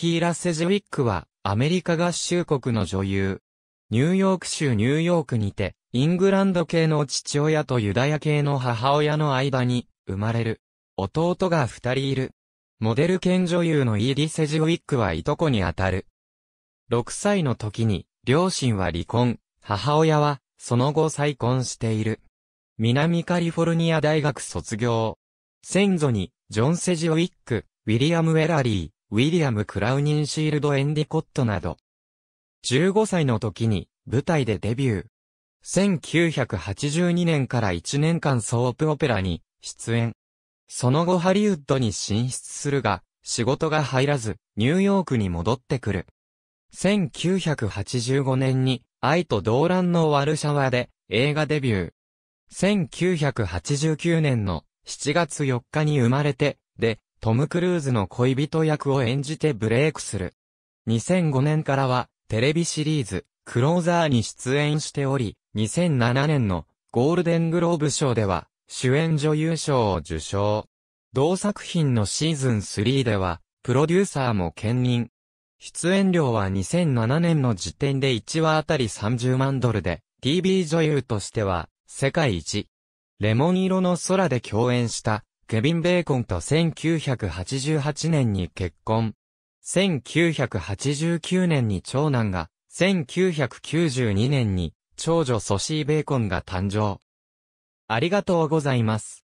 キーラ・セジウィックは、アメリカ合衆国の女優。ニューヨーク州ニューヨークにて、イングランド系の父親とユダヤ系の母親の間に、生まれる。弟が二人いる。モデル兼女優のイーディ・セジウィックはいとこにあたる。6歳の時に、両親は離婚、母親は、その後再婚している。南カリフォルニア大学卒業。先祖に、ジョン・セジウィック、ウィリアム・ウェラリー、ウィリアム・クラウニンシールド・エンディコットなど。15歳の時に舞台でデビュー。1982年から1年間ソープオペラに出演。その後ハリウッドに進出するが、仕事が入らず、ニューヨークに戻ってくる。1985年に、愛と動乱のワルシャワで映画デビュー。1989年の7月4日に生まれて、で、トム・クルーズの恋人役を演じてブレイクする。2005年からは、テレビシリーズ、クローザーに出演しており、2007年のゴールデングローブ賞では、主演女優賞を受賞。同作品のシーズン3では、プロデューサーも兼任。出演料は2007年の時点で1話あたり30万ドルで、TV 女優としては、世界一。レモン色の空で共演した、ケビン・ベーコンと1988年に結婚。1989年に長男が、1992年に長女ソシー・ベーコンが誕生。ありがとうございます。